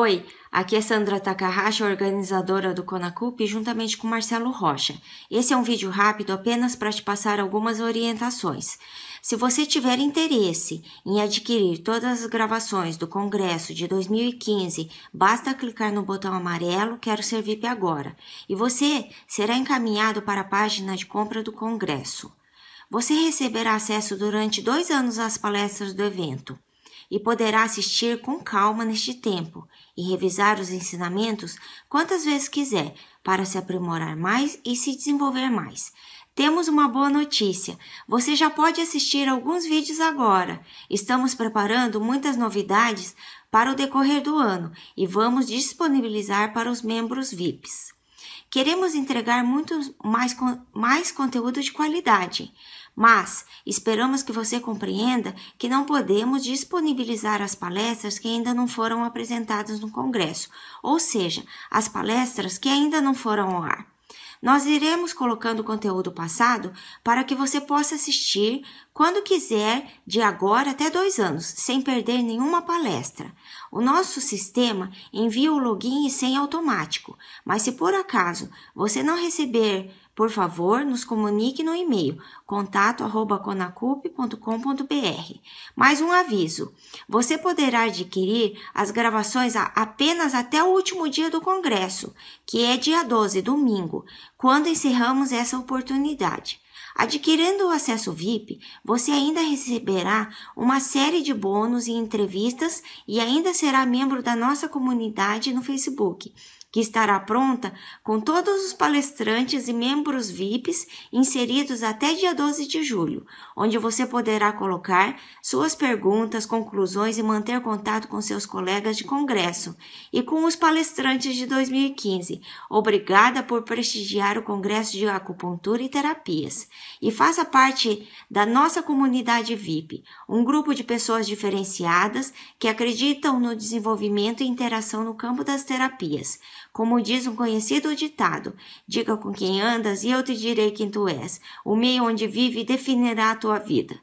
Oi, aqui é Sandra Takahashi, organizadora do Conacup, juntamente com Marcelo Rocha. Esse é um vídeo rápido apenas para te passar algumas orientações. Se você tiver interesse em adquirir todas as gravações do Congresso de 2015, basta clicar no botão amarelo Quero ser VIP agora e você será encaminhado para a página de compra do Congresso. Você receberá acesso durante dois anos às palestras do evento e poderá assistir com calma neste tempo e revisar os ensinamentos quantas vezes quiser para se aprimorar mais e se desenvolver mais. Temos uma boa notícia. Você já pode assistir alguns vídeos agora. Estamos preparando muitas novidades para o decorrer do ano e vamos disponibilizar para os membros VIPs. Queremos entregar muito mais, mais conteúdo de qualidade, mas esperamos que você compreenda que não podemos disponibilizar as palestras que ainda não foram apresentadas no Congresso, ou seja, as palestras que ainda não foram ao ar. Nós iremos colocando conteúdo passado para que você possa assistir quando quiser, de agora até dois anos, sem perder nenhuma palestra. O nosso sistema envia o login e senha automático, mas se por acaso você não receber por favor, nos comunique no e-mail contato@conacup.com.br. Mais um aviso: você poderá adquirir as gravações apenas até o último dia do congresso, que é dia 12, domingo, quando encerramos essa oportunidade. Adquirindo o acesso VIP, você ainda receberá uma série de bônus e entrevistas e ainda será membro da nossa comunidade no Facebook que estará pronta com todos os palestrantes e membros VIPs inseridos até dia 12 de julho, onde você poderá colocar suas perguntas, conclusões e manter contato com seus colegas de congresso e com os palestrantes de 2015. Obrigada por prestigiar o Congresso de Acupuntura e Terapias e faça parte da nossa comunidade VIP, um grupo de pessoas diferenciadas que acreditam no desenvolvimento e interação no campo das terapias. Como diz um conhecido ditado: diga com quem andas e eu te direi quem tu és. O meio onde vive definirá a tua vida.